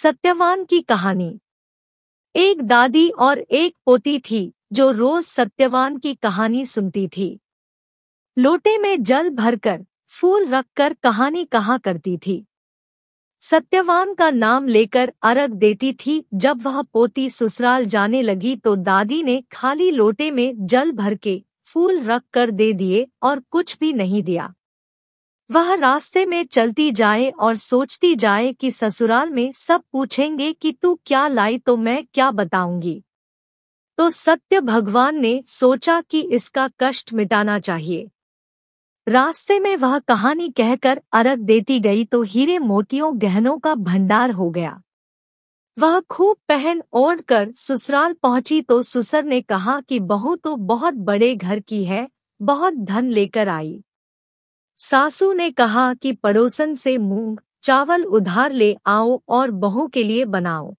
सत्यवान की कहानी एक दादी और एक पोती थी जो रोज सत्यवान की कहानी सुनती थी लोटे में जल भरकर फूल रखकर कहानी कहा करती थी सत्यवान का नाम लेकर अरग देती थी जब वह पोती ससुराल जाने लगी तो दादी ने खाली लोटे में जल भर के फूल रख कर दे दिए और कुछ भी नहीं दिया वह रास्ते में चलती जाए और सोचती जाए कि ससुराल में सब पूछेंगे कि तू क्या लाई तो मैं क्या बताऊंगी तो सत्य भगवान ने सोचा कि इसका कष्ट मिटाना चाहिए रास्ते में वह कहानी कहकर अरग देती गई तो हीरे मोतियों गहनों का भंडार हो गया वह खूब पहन ओढ़ कर ससुराल पहुंची तो सुसर ने कहा कि बहू तो बहुत बड़े घर की है बहुत धन लेकर आई सासू ने कहा कि पड़ोसन से मूंग चावल उधार ले आओ और बहू के लिए बनाओ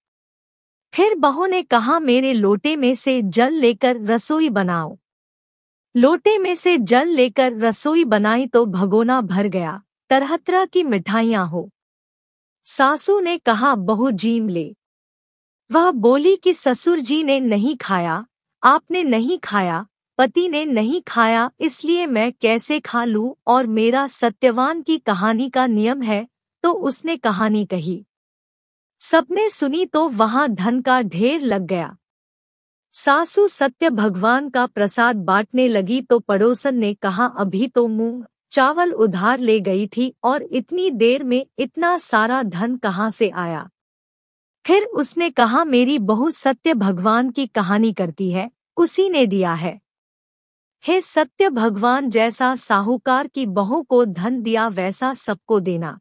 फिर बहू ने कहा मेरे लोटे में से जल लेकर रसोई बनाओ लोटे में से जल लेकर रसोई बनाई तो भगोना भर गया तरह तरह की मिठाइयां हो सासू ने कहा बहू जीम ले वह बोली कि ससुर जी ने नहीं खाया आपने नहीं खाया पति ने नहीं खाया इसलिए मैं कैसे खा लू और मेरा सत्यवान की कहानी का नियम है तो उसने कहानी कही सबने सुनी तो वहां धन का ढेर लग गया सासू सत्य भगवान का प्रसाद बांटने लगी तो पड़ोसन ने कहा अभी तो मुंह चावल उधार ले गई थी और इतनी देर में इतना सारा धन कहाँ से आया फिर उसने कहा मेरी बहू सत्य भगवान की कहानी करती है उसी ने दिया है हे सत्य भगवान जैसा साहूकार की बहू को धन दिया वैसा सबको देना